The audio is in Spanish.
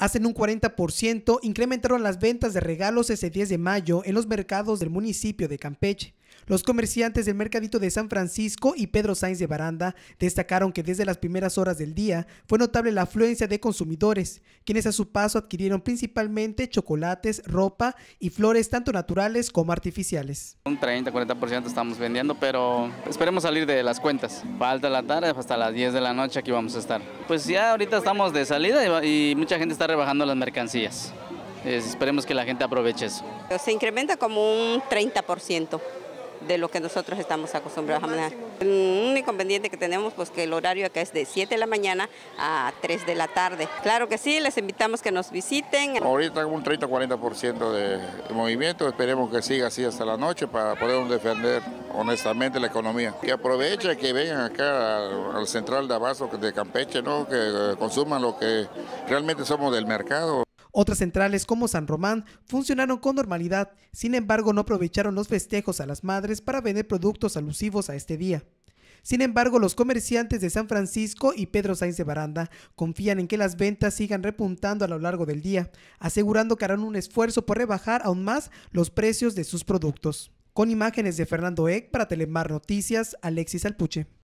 hacen un 40%, incrementaron las ventas de regalos ese 10 de mayo en los mercados del municipio de Campeche. Los comerciantes del mercadito de San Francisco y Pedro Sainz de Baranda destacaron que desde las primeras horas del día fue notable la afluencia de consumidores, quienes a su paso adquirieron principalmente chocolates, ropa y flores tanto naturales como artificiales. Un 30-40% estamos vendiendo, pero esperemos salir de las cuentas. Falta la tarde, pues, hasta las 10 de la noche aquí vamos a estar. Pues ya ahorita estamos de salida y mucha gente está rebajando las mercancías. Esperemos que la gente aproveche eso. Se incrementa como un 30% de lo que nosotros estamos acostumbrados a manejar. Mm, un inconveniente que tenemos, pues que el horario acá es de 7 de la mañana a 3 de la tarde. Claro que sí, les invitamos que nos visiten. Ahorita un 30-40% de movimiento, esperemos que siga así hasta la noche para poder defender honestamente la economía. Que aprovechen que vengan acá al, central de abasto de Campeche, ¿no? que eh, consuman lo que realmente somos del mercado. Otras centrales como San Román funcionaron con normalidad, sin embargo no aprovecharon los festejos a las madres para vender productos alusivos a este día. Sin embargo, los comerciantes de San Francisco y Pedro Sainz de Baranda confían en que las ventas sigan repuntando a lo largo del día, asegurando que harán un esfuerzo por rebajar aún más los precios de sus productos. Con imágenes de Fernando Eck para Telemar Noticias, Alexis Alpuche.